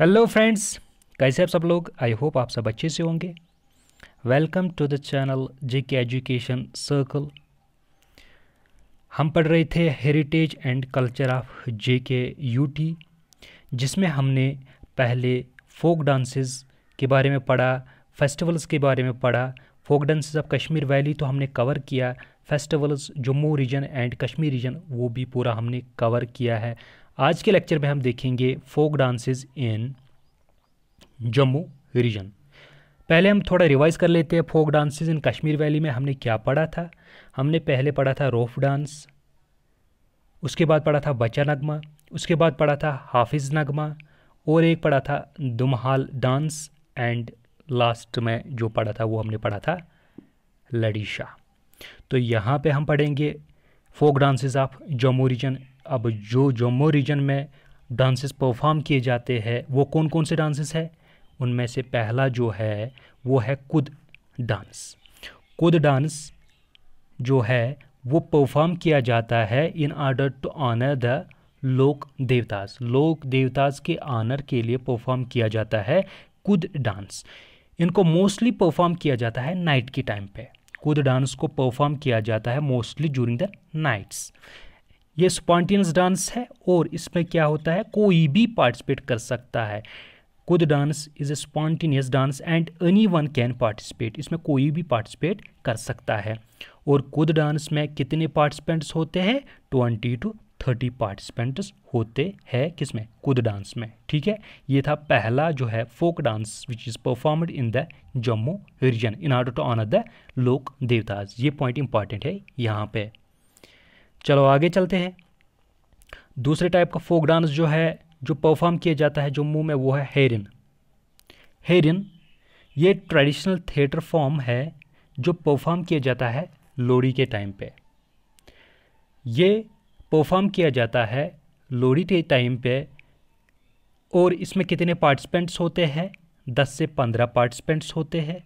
hello friends कैसे आप सब लोग आई होप आप सब अच्छे से होंगे welcome to the channel J K education circle हम पढ़ रहे थे heritage and culture of J K U T जिसमें हमने पहले फोक डांसेस के बारे में पढ़ा फेस्टिवल्स के बारे में पढ़ा folk dances of Kashmir valley तो हमने कवर किया festivals Jammu region and Kashmir region वो भी पूरा हमने कवर किया है आज के लेक्चर में हम देखेंगे folk dances in Jammu region पहले हम थोड़ा रिवाइज़ कर लेते हैं folk dances in Kashmir valley में हमने क्या पढ़ा था हमने पहले पढ़ा था रोफ डांस उसके बाद पढ़ा था बचा नगमा उसके बाद पढ़ा था हाफिज़ नगमा और एक पढ़ा था दुमहाल डांस एंड लास्ट में जो पढ़ा था वो हमने पढ़ा था लड़ीशा तो यहाँ पे हम पढ़ेंगे folk dances of Jammu region अब जो जम्मू रीजन में डांसेस परफॉर्म किए जाते हैं वो कौन कौन से डांसेस है उनमें से पहला जो है वो है कुद डांस कुद डांस जो है वो परफॉर्म किया जाता है in order to honour the लोक देवतास लोक देवतास के आनर के लिए परफॉर्म किया जाता है कुद डांस इनको मोस्टली परफॉर्म किया जाता है नाइट के टाइम पे कुद डांस को परफॉर्म किया जाता है मोस्टली जूरिंग द नाइट्स ये स्पॉन्टेनियस डांस है और इसमें क्या होता है कोई भी पार्टिसिपेट कर सकता है खुद dance is a spontaneous dance and anyone can participate इसमें कोई भी पार्टिसिपेट कर सकता है और खुद डांस में कितने पार्टिसिपेंट्स होते हैं ट्वेंटी टू थर्टी पार्टिसिपेंट्स होते हैं किसमें खुद डांस में ठीक है ये था पहला जो है folk dance which is performed in the Jammu region in order to honour the लोक देवताज ये पॉइंट इंपॉर्टेंट है यहाँ पे चलो आगे चलते हैं दूसरे टाइप का फोक डांस जो है जो परफॉर्म किया जाता है जम्मू में वो है हेरिन हेरिन ये ट्रेडिशनल थिएटर फॉर्म है जो परफॉर्म किया जाता है लोहड़ी के टाइम पे ये परफॉर्म किया जाता है लोहड़ी के टाइम पे और इसमें कितने पार्टिसिपेंट्स होते हैं दस से पंद्रह पार्टिसिपेंट्स होते हैं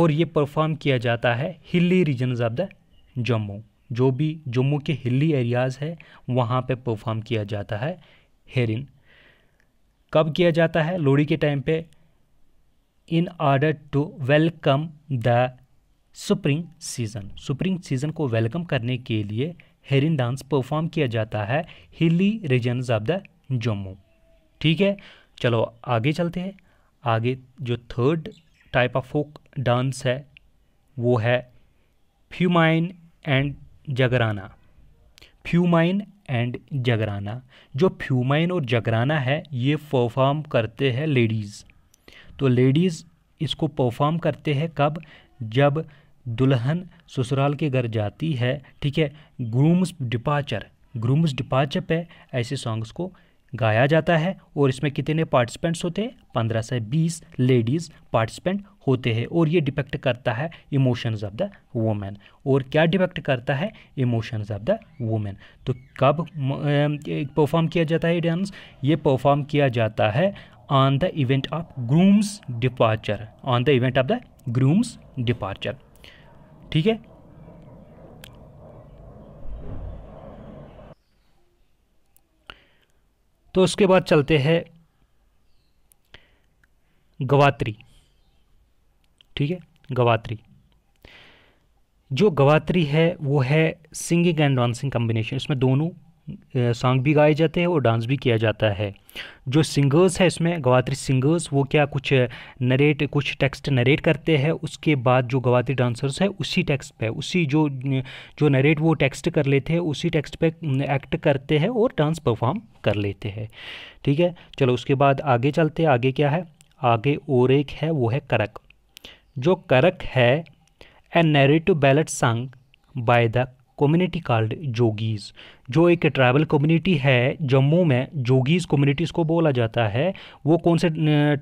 और ये परफॉर्म किया जाता है hilly region of the Jammu जो भी जम्मू के हिली एरियाज़ है वहाँ पे परफॉर्म किया जाता है हेरिन कब किया जाता है लोहड़ी के टाइम पे in order to welcome the spring season spring season को वेलकम करने के लिए हेरिन डांस परफॉर्म किया जाता है hilly region of the Jammu ठीक है चलो आगे चलते हैं आगे जो third type of folk dance है वो है फ्यूमाइन एंड जगराना फ्यूमाइन एंड जगराना जो फ्यूमाइन और जगराना है ये परफॉर्म करते हैं लेडीज़ तो लेडीज़ इसको परफॉर्म करते हैं कब जब दुल्हन ससुराल के घर जाती है ठीक है ग्रूम्स डिपार्चर ग्रूम्स डिपार्चर पे ऐसे सॉन्ग्स को गाया जाता है और इसमें कितने पार्टिसिपेंट्स होते हैं पंद्रह से बीस लेडीज़ पार्टिसिपेंट होते हैं और ये डिपेक्ट करता है इमोशंस ऑफ द वूमेन और क्या डिपेक्ट करता है इमोशंस ऑफ द वुमेन तो कब परफॉर्म किया जाता है ये डांस ये परफॉर्म किया जाता है on the event of groom's departure on the event of the groom's departure ठीक है तो उसके बाद चलते हैं गवात्री ठीक है गवात्री जो गवात्री है वो है सिंगिंग एंड डांसिंग कॉम्बिनेशन इसमें दोनों सॉन्ग भी गाए जाते हैं और डांस भी किया जाता है जो सिंगर्स है इसमें गवात्री सिंगर्स वो क्या कुछ नरेट कुछ टेक्स्ट नरेट करते हैं उसके बाद जो गवात्री डांसर्स है उसी टेक्स्ट पे उसी जो जो नरेट वो टेक्स्ट कर लेते हैं उसी टेक्स्ट पे एक्ट करते हैं और डांस परफॉर्म कर लेते हैं ठीक है चलो उसके बाद आगे चलते आगे क्या है आगे और एक है वो है करक जो करक है a narrative ballet sung by the community called जोगीज़ जो एक ट्राइबल कम्युनिटी है जम्मू में जोगीज़ कम्युनिटीज़ को बोला जाता है वो कौन से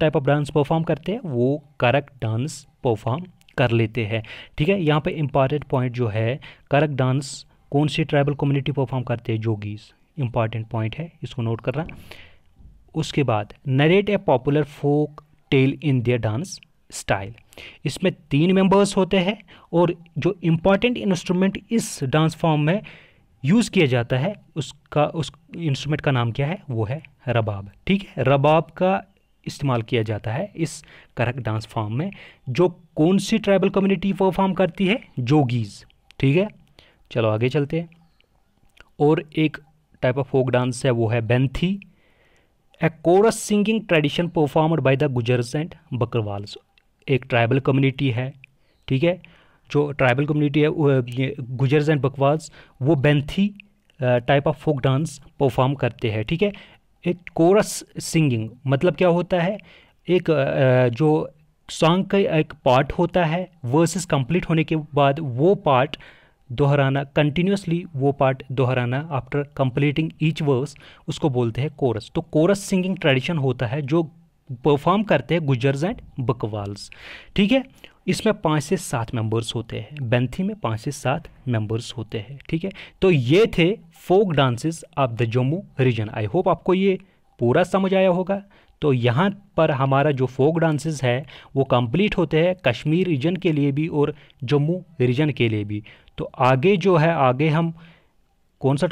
टाइप ऑफ डांस परफॉर्म करते हैं वो करक डांस परफॉर्म कर लेते हैं ठीक है यहाँ पे इम्पॉर्टेंट पॉइंट जो है करक डांस कौन सी ट्राइबल कम्युनिटी परफॉर्म करते हैं जोगीज़ इंपॉर्टेंट पॉइंट है इसको नोट करना उसके बाद narrate a popular folk tale in their dance style इसमें तीन मेंबर्स होते हैं और जो इम्पॉर्टेंट इंस्ट्रूमेंट इस डांस फॉर्म में यूज़ किया जाता है उसका उस इंस्ट्रूमेंट का नाम क्या है वो है रबाब ठीक है रबाब का इस्तेमाल किया जाता है इस करक डांस फॉर्म में जो कौन सी ट्राइबल कम्युनिटी परफॉर्म करती है जोगीज़ ठीक है चलो आगे चलते हैं और एक टाइप ऑफ फोक डांस है वो है Benthe a chorus singing tradition performed by the Gujjars and Bakarwals एक ट्राइबल कम्युनिटी है ठीक है जो ट्राइबल कम्युनिटी है गुजर्स एंड बकवास वो Benthe type of folk dance perform करते हैं ठीक है एक कोरस सिंगिंग मतलब क्या होता है एक जो सॉन्ग का एक पार्ट होता है वर्सेस कंप्लीट होने के बाद वो पार्ट दोहराना कंटिन्यूसली वो पार्ट दोहराना आफ्टर कंप्लीटिंग ईच वर्स उसको बोलते हैं कोरस तो कोरस सिंगिंग ट्रेडिशन होता है जो परफॉर्म करते हैं गुजर्स एंड बकवाल्स ठीक है इसमें पाँच से सात मेंबर्स होते हैं बेंथी में पाँच से सात मेंबर्स होते हैं ठीक है तो ये थे folk dances of the Jammu region I hope आपको ये पूरा समझ आया होगा तो यहाँ पर हमारा जो फोक डांसेस है वो कंप्लीट होते हैं कश्मीर रीजन के लिए भी और जम्मू रीजन के लिए भी तो आगे जो है आगे हम कौन सा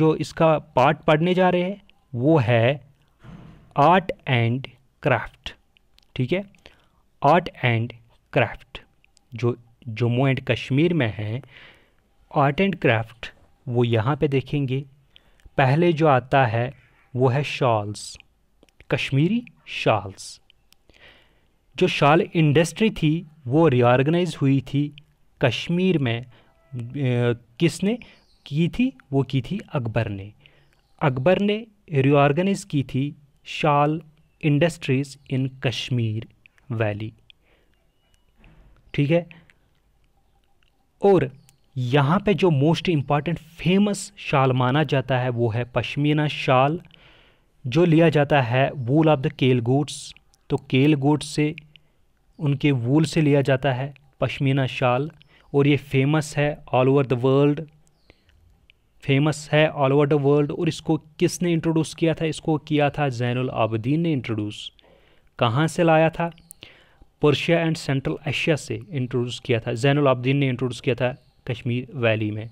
जो इसका पार्ट पढ़ने जा रहे हैं वो है आर्ट एंड क्राफ्ट ठीक है आर्ट एंड क्राफ्ट जो जम्मू एंड कश्मीर में है आर्ट एंड क्राफ्ट वो यहाँ पे देखेंगे पहले जो आता है वो है शॉल्स कश्मीरी शॉल्स जो शॉल इंडस्ट्री थी वो रिऑर्गेनाइज हुई थी कश्मीर में किसने की थी वो की थी अकबर ने अकबर ने रिऑर्गेनाइज की थी shawl industries in Kashmir valley ठीक है और यहाँ पे जो मोस्ट इम्पॉर्टेंट फेमस शाल माना जाता है वो है पश्मीना शाल जो लिया जाता है वूल ऑफ द केल गोट्स तो केल गोट्स से उनके वूल से लिया जाता है पश्मीना शाल और ये फेमस है all over the world famous है ऑल ओवर द वर्ल्ड और इसको किसने इंट्रोड्यूस किया था इसको किया था जैनुल आबदीन ने इंट्रोड्यूस कहाँ से लाया था पर्शिया एंड सेंट्रल एशिया से इंट्रोड्यूस किया था जैनुल आबदीन ने इंट्रोड्यूस किया था कश्मीर वैली में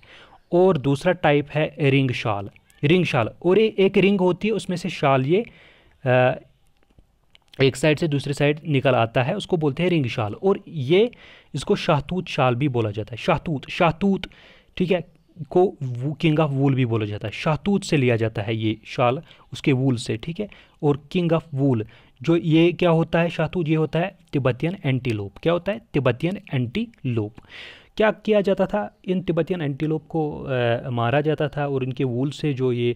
और दूसरा टाइप है रिंग शाल रिंग शाल और ये एक रिंग होती है उसमें से शाल ये एक साइड से दूसरे साइड निकल आता है उसको बोलते हैं रिंग शाल और ये इसको शाहतूत शाल भी बोला जाता है शाहतूत शाहतूत ठीक है को किंग ऑफ वूल भी बोला जाता है शाहतूत से लिया जाता है ये शाल उसके वूल से ठीक है और किंग ऑफ वूल जो ये क्या होता है शाहतूत ये होता है तिब्बतियन एंटीलोप क्या होता है तिब्बतियन एंटीलोप क्या किया जाता था इन तिब्बतियन एंटीलोप को आ, मारा जाता था और इनके वूल से जो ये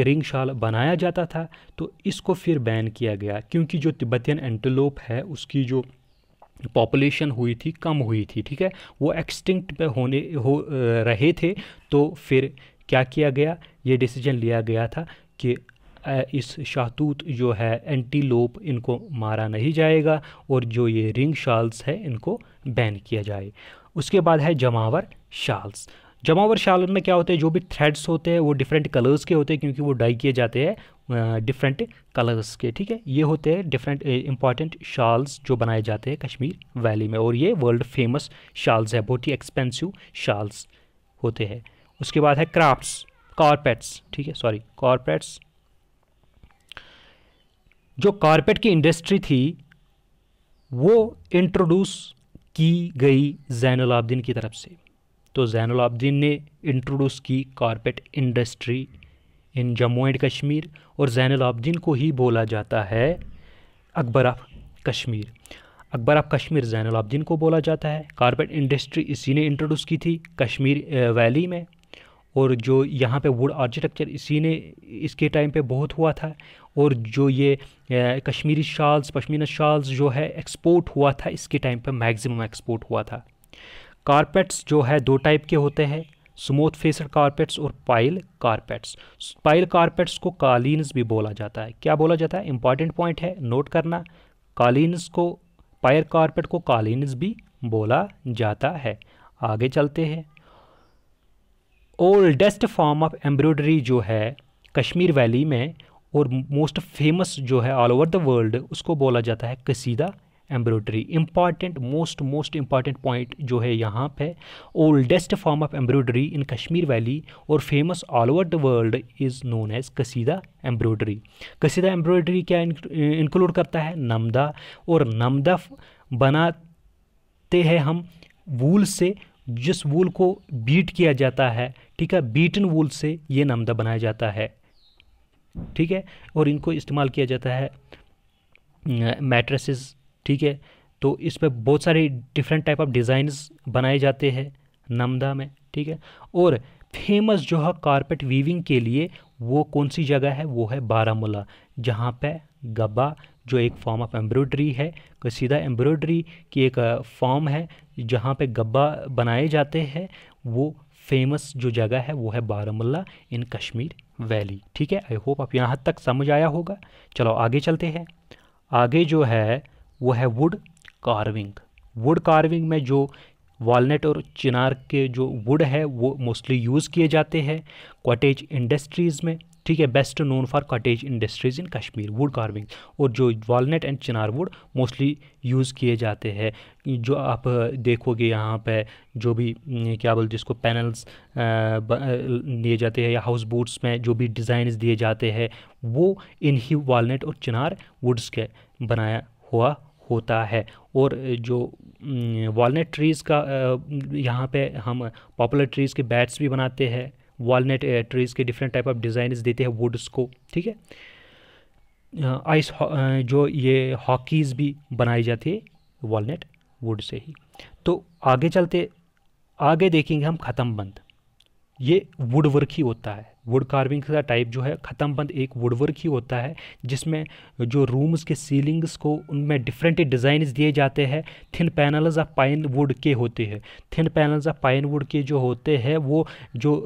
रिंग शाल बनाया जाता था तो इसको फिर बैन किया गया क्योंकि जो तिब्बतियन एंटीलोप है उसकी जो पॉपुलेशन हुई थी कम हुई थी ठीक है वो एक्सटिंक्ट पे होने हो रहे थे तो फिर क्या किया गया ये डिसीजन लिया गया था कि इस शाहतूत जो है एंटीलोप इनको मारा नहीं जाएगा और जो ये रिंग शाल्स है इनको बैन किया जाए उसके बाद है जमावर शाल्स जमावर शाल में क्या होते हैं जो भी थ्रेड्स होते हैं वो डिफरेंट कलर्स के होते हैं क्योंकि वो डाई किए जाते हैं डिफरेंट कलर्स के ठीक है ये होते हैं डिफरेंट इंपॉर्टेंट शाल्स जो बनाए जाते हैं कश्मीर वैली में और ये वर्ल्ड फेमस शाल्स है बहुत ही एक्सपेंसिव शाल्स होते हैं उसके बाद है क्राफ्ट्स कारपेट्स ठीक है सॉरी कारपेट्स जो कारपेट की इंडस्ट्री थी वो इंट्रोड्यूस की गई जैनलाब्दीन की तरफ से तो जैनलाब्दीन ने इंट्रोड्यूस की carpet industry in Jammu and Kashmir और जैन अलाब्दीन को ही बोला जाता है अकबर ऑफ कश्मीर अकबर ऑफ कश्मीर जैन अलाब्दीन को बोला जाता है कारपेट इंडस्ट्री इसी ने इंट्रोड्यूस की थी कश्मीर वैली में और जो यहाँ पे वुड आर्किटेक्चर इसी ने इसके टाइम पे बहुत हुआ था और जो ये कश्मीरी शाल्स पश्मीना शाल्स जो है एक्सपोर्ट हुआ था इसके टाइम पे मैक्सिमम एक्सपोर्ट हुआ था कारपेट्स जो है दो टाइप के होते हैं स्मूथ फेसड कारपेट्स और पाइल कारपेट्स पाइल कारपेट्स को कालीनस भी बोला जाता है क्या बोला जाता है इंपॉर्टेंट पॉइंट है नोट करना कालीनस को पायर कारपेट को कालीनस भी बोला जाता है आगे चलते हैं ओल्डेस्ट फॉर्म ऑफ एम्ब्रॉयडरी जो है कश्मीर वैली में और मोस्ट फेमस जो है ऑल ओवर द वर्ल्ड उसको बोला जाता है kasida embroidery important most most important point जो है यहाँ पे oldest form of embroidery in Kashmir valley और famous all over the world is known as kasida embroidery kasida embroidery क्या इंक्लूड करता है नमदा और नमदा बनाते हैं हम वूल से जिस वूल को बीट किया जाता है ठीक है बीटन वूल से ये नमदा बनाया जाता है ठीक है और इनको इस्तेमाल किया जाता है मैट्रेसेस ठीक है तो इस पर बहुत सारे डिफरेंट टाइप ऑफ डिज़ाइंस बनाए जाते हैं नमदा में ठीक है और फेमस जो है कारपेट वीविंग के लिए वो कौन सी जगह है वो है बारामूला जहाँ पे गबा जो एक फॉर्म ऑफ एम्ब्रॉयडरी है कसीदा एम्ब्रॉयड्री की एक फॉर्म है जहाँ पे गब्बा बनाए जाते हैं वो फेमस जो जगह है वो है बारामूला इन कश्मीर वैली ठीक है आई होप आप यहाँ तक समझ आया होगा चलो आगे चलते हैं आगे जो है वो है वुड कार्विंग वुड कार्विंग में जो वॉलट और चिनार के जो वुड है वो मोस्टली यूज़ किए जाते हैं कॉटेज इंडस्ट्रीज़ में ठीक है best known for cottage industries in Kashmir wood carving और जो walnut and chinar wood mostly use किए जाते हैं जो आप देखोगे यहाँ पे जो भी क्या बोलते जिसको पैनल्स दिए जाते हैं या हाउस बोट्स में जो भी डिज़ाइंस दिए जाते हैं वो ही वॉलट और चिनार वुड्स के बनाया हुआ होता है और जो वालनट ट्रीज़ का यहाँ पे हम पॉपुलर ट्रीज़ के बैट्स भी बनाते हैं वालनट ट्रीज़ के डिफरेंट टाइप ऑफ डिज़ाइन देते हैं वुड्स को ठीक है आइस जो ये हॉकीज़ भी बनाई जाती है वॉलट वुड से ही तो आगे चलते आगे देखेंगे हम ख़त्म बंद ये वुड वर्क ही होता है वुड कार्विंग का टाइप जो है ख़त्म बंद एक वुड वर्क ही होता है जिसमें जो रूम्स के सीलिंग्स को उनमें डिफरेंट डिज़ाइन दिए जाते हैं thin panels of pine wood के होते हैं thin panels of pine wood के जो होते हैं वो जो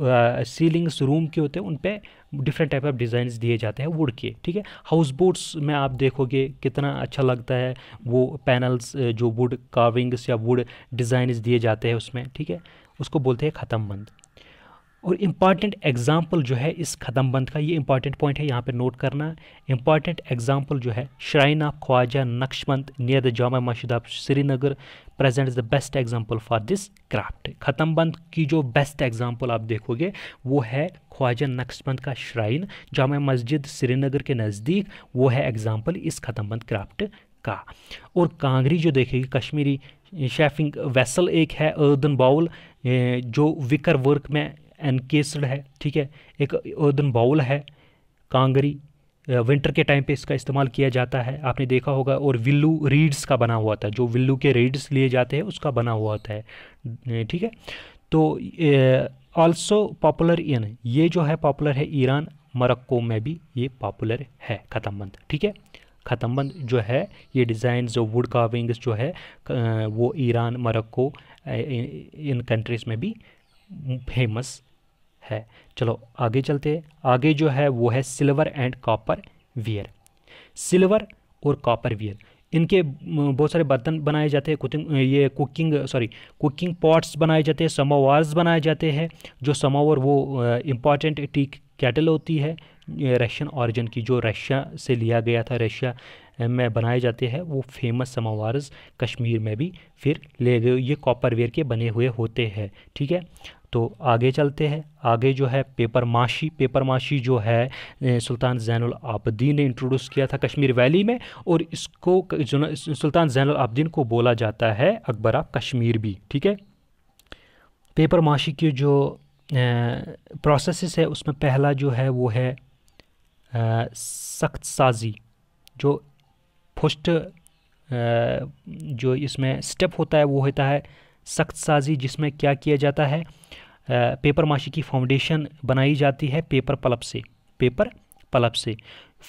सीलिंग्स रूम के होते हैं उन पर डिफरेंट टाइप ऑफ डिज़ाइन दिए जाते हैं वुड के ठीक है हाउस बोट्स में आप देखोगे कितना अच्छा लगता है वो पैनल्स जो वुड कार्विंग्स या वुड डिज़ाइन दिए जाते हैं उसमें ठीक है उसको बोलते हैं ख़त्म बंद और इम्पॉर्टेंट एग्जाम्पल जो है इस ख़दमबंद का ये इम्पॉर्टेंट पॉइंट है यहाँ पे नोट करना इम्पॉर्टेंट एग्जाम्पल जो है shrine of Khwaja Naqshband near the Jama Masjid of Srinagar present is the best example for this craft khatamband की जो बेस्ट एग्जाम्पल आप देखोगे वो है ख्वाजा नक्शबंद का श्राइन जामा मस्जिद श्रीनगर के नज़दीक वो है एग्ज़ाम्पल इस ख़तमबंद क्राफ्ट का और कांगरी जो देखेगी कश्मीरी शेफिंग वेसल एक है अर्दन बाउल जो विकर वर्क में एनकेसड है ठीक है एक ओदन बाउल है कांगरी विंटर के टाइम पे इसका इस्तेमाल किया जाता है आपने देखा होगा और विल्लू रीड्स का बना हुआ था जो विल्लू के रीड्स लिए जाते हैं उसका बना हुआ होता है ठीक है तो ऑल्सो पॉपुलर इन ये जो है पॉपुलर है ईरान मरक्को में भी ये पॉपुलर है बंद ठीक है बंद जो है ये डिज़ाइन जो वुड कार्विंग्स जो है वो ईरान मरक्को इन कंट्रीज़ में भी फेमस है चलो आगे चलते हैं आगे जो है वो है silver and copper ware silver और कॉपर वियर इनके बहुत सारे बर्तन बनाए जाते हैं कुकिंग ये कुकिंग सॉरी कुकिंग पॉट्स बनाए जाते हैं समोवार्स बनाए जाते हैं जो समोवर वो इम्पॉर्टेंट टी कैटल होती है रशियन ऑरिजन की जो रशिया से लिया गया था रशिया में बनाए जाते हैं वो फेमस समोवार्स कश्मीर में भी फिर ले गए ये कॉपर वेयर के बने हुए होते हैं ठीक है तो आगे चलते हैं आगे जो है पेपर माशी पेपर माशी जो है सुल्तान जैनुल आबदीन ने इंट्रोड्यूस किया था कश्मीर वैली में और इसको सुल्तान जैनुल आबदीन को बोला जाता है अकबर अकबरा कश्मीर भी ठीक है पेपर माशी की जो प्रोसेस है उसमें पहला जो है वो है सख्त साजी जो फर्स्ट जो इसमें स्टेप होता है वो होता है सख्त साजी जिसमें क्या किया जाता है पेपर माशी की फाउंडेशन बनाई जाती है पेपर पलप से पेपर पलप से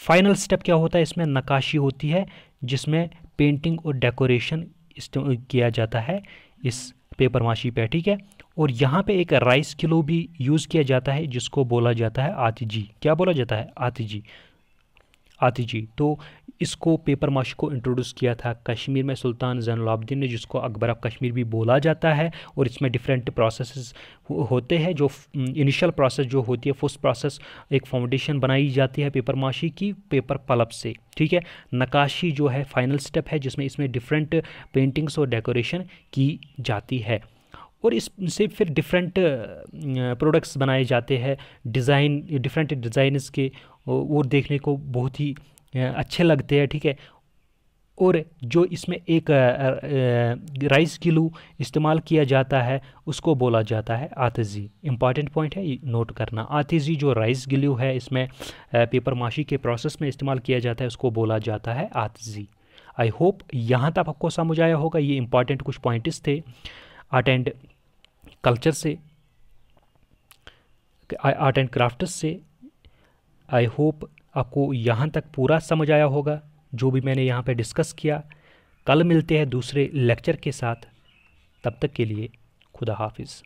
फाइनल स्टेप क्या होता है इसमें नकाशी होती है जिसमें पेंटिंग और डेकोरेशन तो, किया जाता है इस पेपर माशी पर ठीक है और यहाँ पे एक राइस किलो भी यूज़ किया जाता है जिसको बोला जाता है आतिजी क्या बोला जाता है आतिजी आती जी तो इसको पेपर माशी को इंट्रोड्यूस किया था कश्मीर में सुल्तान जैनलाब्दीन ने जिसको अकबर ऑफ कश्मीर भी बोला जाता है और इसमें डिफरेंट प्रोसेस होते हैं जो इनिशियल प्रोसेस जो होती है फर्स्ट प्रोसेस एक फाउंडेशन बनाई जाती है पेपर माशी की पेपर पलप से ठीक है नकाशी जो है फाइनल स्टेप है जिसमें इसमें डिफरेंट पेंटिंग्स और डेकोरेशन की जाती है और इससे फिर डिफरेंट प्रोडक्ट्स बनाए जाते हैं डिज़ाइन डिफरेंट डिज़ाइनस के वो देखने को बहुत ही अच्छे लगते हैं ठीक है और जो इसमें एक राइस किलू इस्तेमाल किया जाता है उसको बोला जाता है आतजी इम्पॉर्टेंट पॉइंट है नोट करना आतजी जो राइस गिलू है इसमें पेपर माशी के प्रोसेस में इस्तेमाल किया जाता है उसको बोला जाता है आतजी आई होप यहाँ तक आपको समझ आया होगा ये इम्पॉर्टेंट कुछ पॉइंट्स थे आर्ट एंड कल्चर से आर्ट एंड क्राफ्ट से आई होप आपको यहाँ तक पूरा समझ आया होगा जो भी मैंने यहाँ पर डिस्कस किया कल मिलते हैं दूसरे लेक्चर के साथ तब तक के लिए खुदा हाफिज़